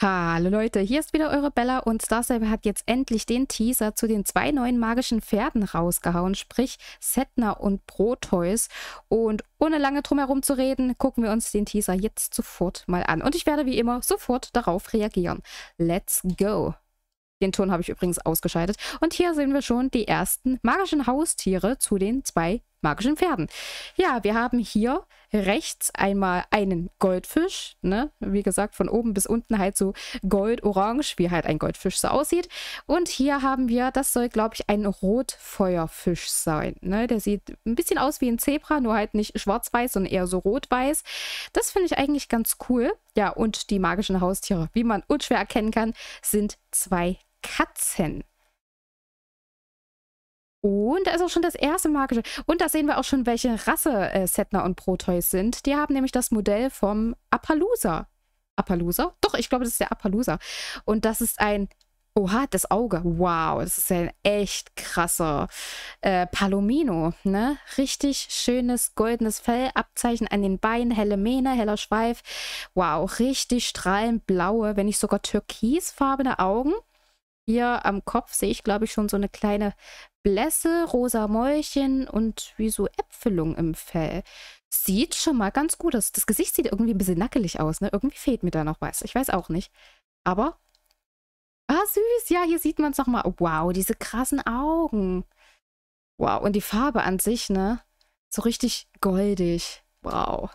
Hallo Leute, hier ist wieder eure Bella und Star hat jetzt endlich den Teaser zu den zwei neuen magischen Pferden rausgehauen, sprich Setna und Proteus. Und ohne lange drum herum zu reden, gucken wir uns den Teaser jetzt sofort mal an. Und ich werde wie immer sofort darauf reagieren. Let's go! Den Ton habe ich übrigens ausgeschaltet. Und hier sehen wir schon die ersten magischen Haustiere zu den zwei magischen Pferden. Ja, wir haben hier rechts einmal einen Goldfisch, ne? Wie gesagt, von oben bis unten halt so gold-orange, wie halt ein Goldfisch so aussieht. Und hier haben wir, das soll, glaube ich, ein Rotfeuerfisch sein, ne? Der sieht ein bisschen aus wie ein Zebra, nur halt nicht schwarz-weiß, sondern eher so rot-weiß. Das finde ich eigentlich ganz cool. Ja, und die magischen Haustiere, wie man unschwer erkennen kann, sind zwei Katzen. Und da ist auch schon das erste magische. Und da sehen wir auch schon, welche Rasse äh, Setner und Proteus sind. Die haben nämlich das Modell vom Appaloosa. Appaloosa? Doch, ich glaube, das ist der Appaloosa. Und das ist ein. Oha, das Auge. Wow, das ist ein echt krasser äh, Palomino. Ne? Richtig schönes goldenes Fell, Abzeichen an den Beinen, helle Mähne, heller Schweif. Wow, richtig strahlend blaue, wenn nicht sogar türkisfarbene Augen. Hier am Kopf sehe ich, glaube ich, schon so eine kleine Blässe, rosa Mäulchen und wie so Äpfelung im Fell. Sieht schon mal ganz gut aus. Das Gesicht sieht irgendwie ein bisschen nackelig aus, ne? Irgendwie fehlt mir da noch was. Ich weiß auch nicht. Aber. Ah, süß. Ja, hier sieht man es nochmal. Wow, diese krassen Augen. Wow, und die Farbe an sich, ne? So richtig goldig. Wow.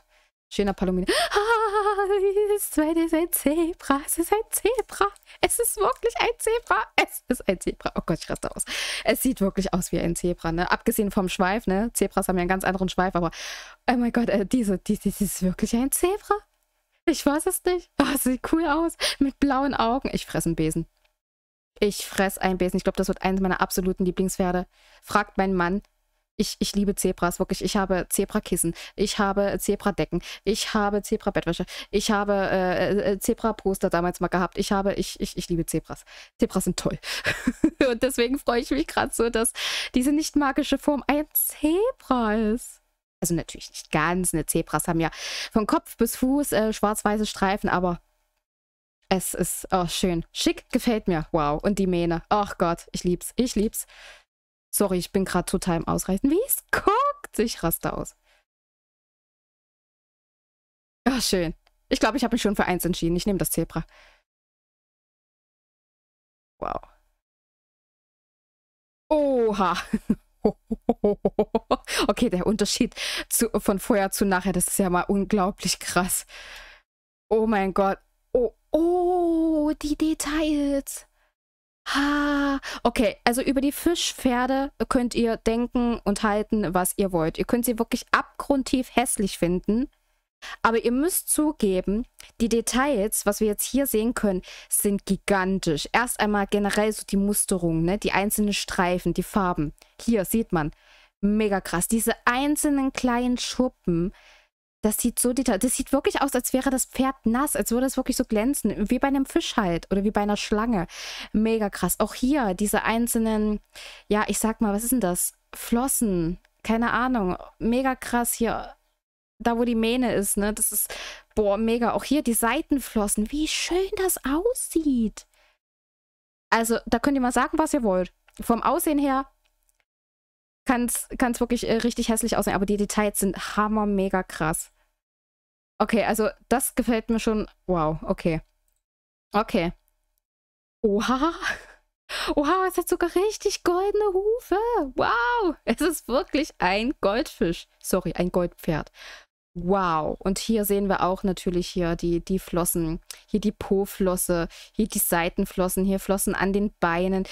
Schöner Palomino. Ah, ist, wenn es ein Zebra, es ist ein Zebra, es ist wirklich ein Zebra, es ist ein Zebra. Oh Gott, ich raste aus. Es sieht wirklich aus wie ein Zebra, ne? Abgesehen vom Schweif, ne? Zebras haben ja einen ganz anderen Schweif, aber oh mein Gott, äh, diese, die, die, ist wirklich ein Zebra. Ich weiß es nicht. Oh, sieht cool aus. Mit blauen Augen. Ich fresse einen Besen. Ich fresse einen Besen. Ich glaube, das wird eines meiner absoluten Lieblingspferde. Fragt mein Mann, ich, ich liebe Zebras, wirklich. Ich habe Zebrakissen, ich habe Zebradecken, ich habe Zebrabettwäsche, ich habe äh, äh, äh Zebraposter damals mal gehabt. Ich habe, ich, ich, ich liebe Zebras. Zebras sind toll. Und deswegen freue ich mich gerade so, dass diese nicht magische Form ein Zebra ist also natürlich nicht ganz, Eine Zebras haben ja von Kopf bis Fuß äh, schwarz-weiße Streifen, aber es ist oh, schön. Schick, gefällt mir. Wow. Und die Mähne. Ach Gott, ich lieb's. Ich lieb's. Sorry, ich bin gerade total im Ausreißen. Wie es guckt, ich raste aus. Ach, schön. Ich glaube, ich habe mich schon für eins entschieden. Ich nehme das Zebra. Wow. Oha. Okay, der Unterschied zu, von vorher zu nachher, das ist ja mal unglaublich krass. Oh mein Gott. Oh, oh, die Details. Ha, okay. Also über die Fischpferde könnt ihr denken und halten, was ihr wollt. Ihr könnt sie wirklich abgrundtief hässlich finden. Aber ihr müsst zugeben, die Details, was wir jetzt hier sehen können, sind gigantisch. Erst einmal generell so die Musterung, ne? die einzelnen Streifen, die Farben. Hier sieht man, mega krass. Diese einzelnen kleinen Schuppen das sieht so detailliert, das sieht wirklich aus, als wäre das Pferd nass, als würde es wirklich so glänzen, wie bei einem Fisch halt oder wie bei einer Schlange. Mega krass. Auch hier diese einzelnen, ja, ich sag mal, was ist denn das? Flossen, keine Ahnung. Mega krass hier, da wo die Mähne ist, ne? Das ist, boah, mega. Auch hier die Seitenflossen, wie schön das aussieht. Also, da könnt ihr mal sagen, was ihr wollt. Vom Aussehen her kann es wirklich äh, richtig hässlich aussehen, aber die Details sind hammer mega krass. Okay, also das gefällt mir schon. Wow, okay. Okay. Oha. Oha, es hat sogar richtig goldene Hufe. Wow, es ist wirklich ein Goldfisch. Sorry, ein Goldpferd. Wow. Und hier sehen wir auch natürlich hier die, die Flossen. Hier die Po-Flosse, hier die Seitenflossen, hier Flossen an den Beinen.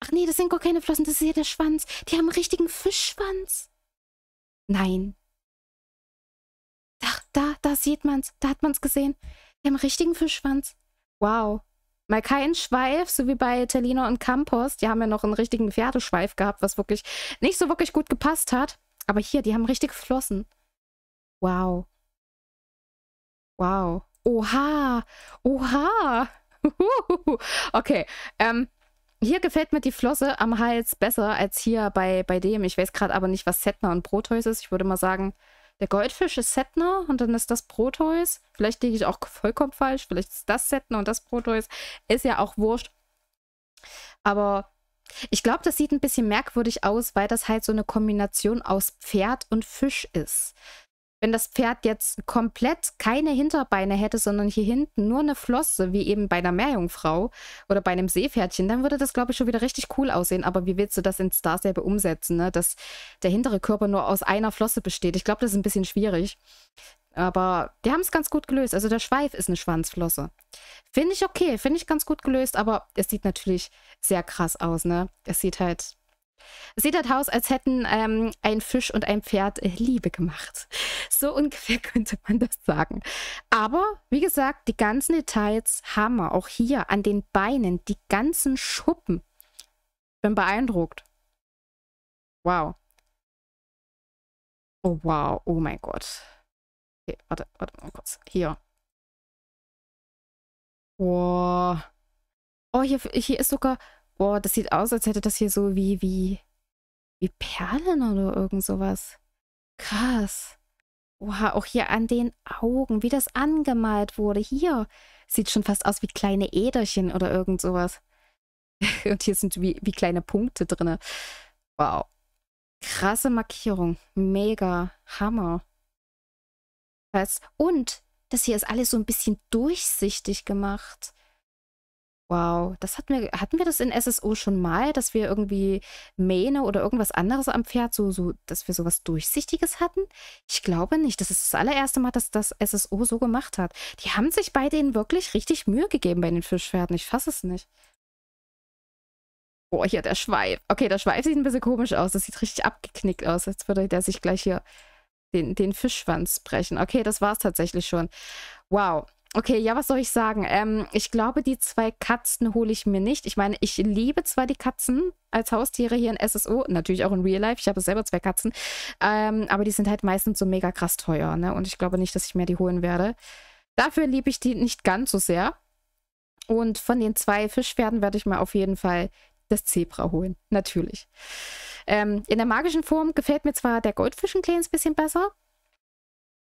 Ach nee, das sind gar keine Flossen, das ist hier der Schwanz. Die haben einen richtigen Fischschwanz. Nein, da, da sieht man's, da hat man's gesehen. Die haben richtigen Fischschwanz. Wow. Mal keinen Schweif, so wie bei Tellino und Campos. Die haben ja noch einen richtigen Pferdeschweif gehabt, was wirklich nicht so wirklich gut gepasst hat. Aber hier, die haben richtig Flossen. Wow. Wow. Oha. Oha. okay. Ähm, hier gefällt mir die Flosse am Hals besser als hier bei, bei dem. Ich weiß gerade aber nicht, was Setner und Proteus ist. Ich würde mal sagen, der Goldfisch ist Setner und dann ist das Proteus. Vielleicht liege ich auch vollkommen falsch. Vielleicht ist das Setner und das Proteus. Ist ja auch wurscht. Aber ich glaube, das sieht ein bisschen merkwürdig aus, weil das halt so eine Kombination aus Pferd und Fisch ist wenn das Pferd jetzt komplett keine Hinterbeine hätte, sondern hier hinten nur eine Flosse, wie eben bei einer Meerjungfrau oder bei einem Seepferdchen, dann würde das, glaube ich, schon wieder richtig cool aussehen. Aber wie willst du das in Star Stable umsetzen, ne? dass der hintere Körper nur aus einer Flosse besteht? Ich glaube, das ist ein bisschen schwierig. Aber die haben es ganz gut gelöst. Also der Schweif ist eine Schwanzflosse. Finde ich okay, finde ich ganz gut gelöst, aber es sieht natürlich sehr krass aus, ne? Es sieht halt Sieht das Haus, als hätten ähm, ein Fisch und ein Pferd äh, Liebe gemacht. So ungefähr könnte man das sagen. Aber wie gesagt, die ganzen Details haben wir Auch hier an den Beinen, die ganzen Schuppen. Ich Bin beeindruckt. Wow. Oh wow, oh mein Gott. Okay, warte, warte mal kurz. Hier. Wow. Oh, hier, hier ist sogar Boah, das sieht aus, als hätte das hier so wie, wie, wie Perlen oder irgend sowas. Krass. Oha, auch hier an den Augen, wie das angemalt wurde. Hier sieht schon fast aus wie kleine Äderchen oder irgend sowas. Und hier sind wie, wie kleine Punkte drin. Wow. Krasse Markierung. Mega. Hammer. Was? Und das hier ist alles so ein bisschen durchsichtig gemacht. Wow, das hatten wir, hatten wir das in SSO schon mal, dass wir irgendwie Mähne oder irgendwas anderes am Pferd, so, so, dass wir sowas Durchsichtiges hatten? Ich glaube nicht. Das ist das allererste Mal, dass das SSO so gemacht hat. Die haben sich bei denen wirklich richtig Mühe gegeben bei den Fischpferden. Ich fasse es nicht. Boah, hier der Schweif. Okay, der Schweif sieht ein bisschen komisch aus. Das sieht richtig abgeknickt aus. Jetzt würde der sich gleich hier den, den Fischschwanz brechen. Okay, das war es tatsächlich schon. Wow. Okay, ja, was soll ich sagen? Ähm, ich glaube, die zwei Katzen hole ich mir nicht. Ich meine, ich liebe zwar die Katzen als Haustiere hier in SSO, natürlich auch in Real Life. Ich habe selber zwei Katzen. Ähm, aber die sind halt meistens so mega krass teuer, ne? Und ich glaube nicht, dass ich mir die holen werde. Dafür liebe ich die nicht ganz so sehr. Und von den zwei Fischpferden werde ich mir auf jeden Fall das Zebra holen. Natürlich. Ähm, in der magischen Form gefällt mir zwar der Goldfischenklee ein bisschen besser,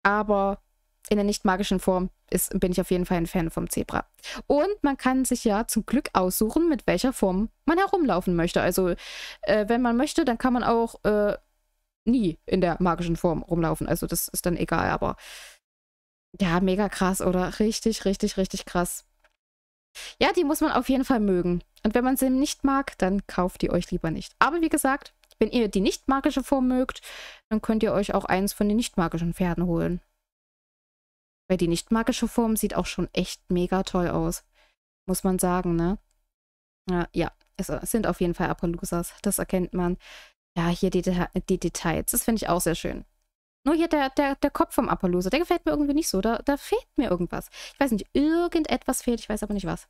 aber in der nicht magischen Form ist, bin ich auf jeden Fall ein Fan vom Zebra. Und man kann sich ja zum Glück aussuchen, mit welcher Form man herumlaufen möchte. Also äh, wenn man möchte, dann kann man auch äh, nie in der magischen Form rumlaufen. Also das ist dann egal, aber ja, mega krass oder richtig, richtig, richtig krass. Ja, die muss man auf jeden Fall mögen. Und wenn man sie nicht mag, dann kauft die euch lieber nicht. Aber wie gesagt, wenn ihr die nicht magische Form mögt, dann könnt ihr euch auch eins von den nicht magischen Pferden holen. Weil die nicht magische Form sieht auch schon echt mega toll aus. Muss man sagen, ne? Ja, ja es sind auf jeden Fall Appaloosas. Das erkennt man. Ja, hier die, die Details. Das finde ich auch sehr schön. Nur hier der, der, der Kopf vom Appaloosa, der gefällt mir irgendwie nicht so. Da, da fehlt mir irgendwas. Ich weiß nicht, irgendetwas fehlt, ich weiß aber nicht was.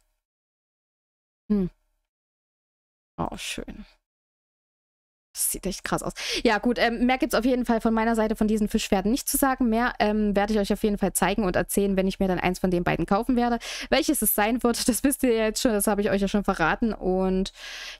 Hm. Oh, schön. Das sieht echt krass aus. Ja, gut, ähm, mehr gibt es auf jeden Fall von meiner Seite von diesen Fischpferden nicht zu sagen. Mehr ähm, werde ich euch auf jeden Fall zeigen und erzählen, wenn ich mir dann eins von den beiden kaufen werde. Welches es sein wird, das wisst ihr ja jetzt schon, das habe ich euch ja schon verraten. Und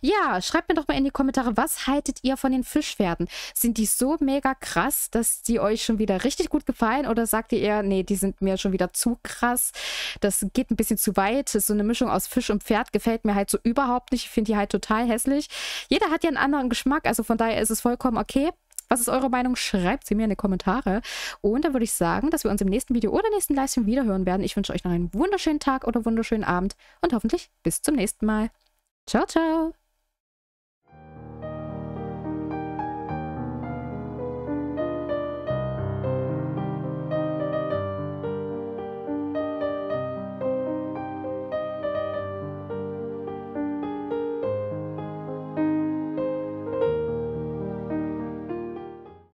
ja, schreibt mir doch mal in die Kommentare, was haltet ihr von den Fischpferden? Sind die so mega krass, dass die euch schon wieder richtig gut gefallen? Oder sagt ihr eher, nee, die sind mir schon wieder zu krass? Das geht ein bisschen zu weit. So eine Mischung aus Fisch und Pferd gefällt mir halt so überhaupt nicht. Ich finde die halt total hässlich. Jeder hat ja einen anderen Geschmack, also von daher ist es vollkommen okay. Was ist eure Meinung? Schreibt sie mir in die Kommentare. Und dann würde ich sagen, dass wir uns im nächsten Video oder nächsten Livestream wiederhören werden. Ich wünsche euch noch einen wunderschönen Tag oder wunderschönen Abend und hoffentlich bis zum nächsten Mal. Ciao, ciao!